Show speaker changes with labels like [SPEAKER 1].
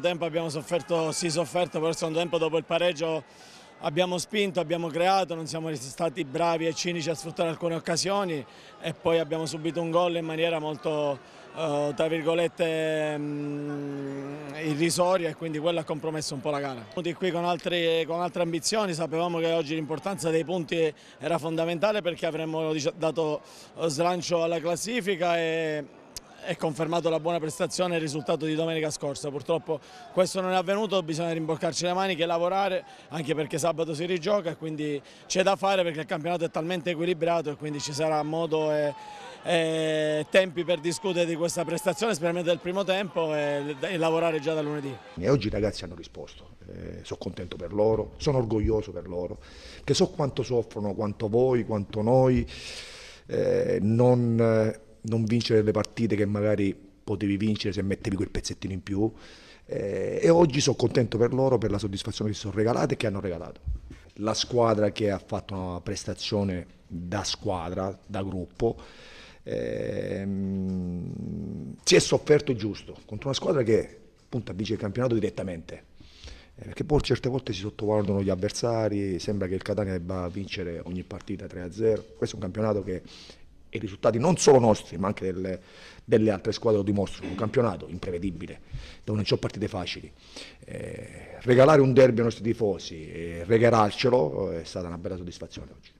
[SPEAKER 1] tempo abbiamo sofferto, sì sofferto, però il secondo tempo dopo il pareggio abbiamo spinto, abbiamo creato, non siamo stati bravi e cinici a sfruttare alcune occasioni e poi abbiamo subito un gol in maniera molto eh, tra virgolette mh, mm, irrisoria e quindi quello ha compromesso un po' la gara. Siamo Venuti qui con, altri, con altre ambizioni, sapevamo che oggi l'importanza dei punti era fondamentale perché avremmo dato slancio alla classifica e è confermato la buona prestazione e il risultato di domenica scorsa. Purtroppo questo non è avvenuto, bisogna rimboccarci le maniche e lavorare, anche perché sabato si rigioca e quindi c'è da fare perché il campionato è talmente equilibrato e quindi ci sarà modo e, e tempi per discutere di questa prestazione, specialmente del primo tempo e, e lavorare già da lunedì.
[SPEAKER 2] E oggi i ragazzi hanno risposto, eh, sono contento per loro, sono orgoglioso per loro, che so quanto soffrono, quanto voi, quanto noi, eh, non... Eh, non vincere le partite che magari potevi vincere se mettevi quel pezzettino in più. Eh, e oggi sono contento per loro, per la soddisfazione che si sono regalate e che hanno regalato. La squadra che ha fatto una prestazione da squadra, da gruppo, ehm, si è sofferto giusto contro una squadra che appunto vince il campionato direttamente. Eh, perché poi certe volte si sottovalutano gli avversari, sembra che il Catania debba vincere ogni partita 3-0. Questo è un campionato che i risultati non solo nostri ma anche delle, delle altre squadre lo dimostrano, un campionato imprevedibile dove non ci sono partite facili. Eh, regalare un derby ai nostri tifosi e eh, regalarcelo eh, è stata una bella soddisfazione oggi.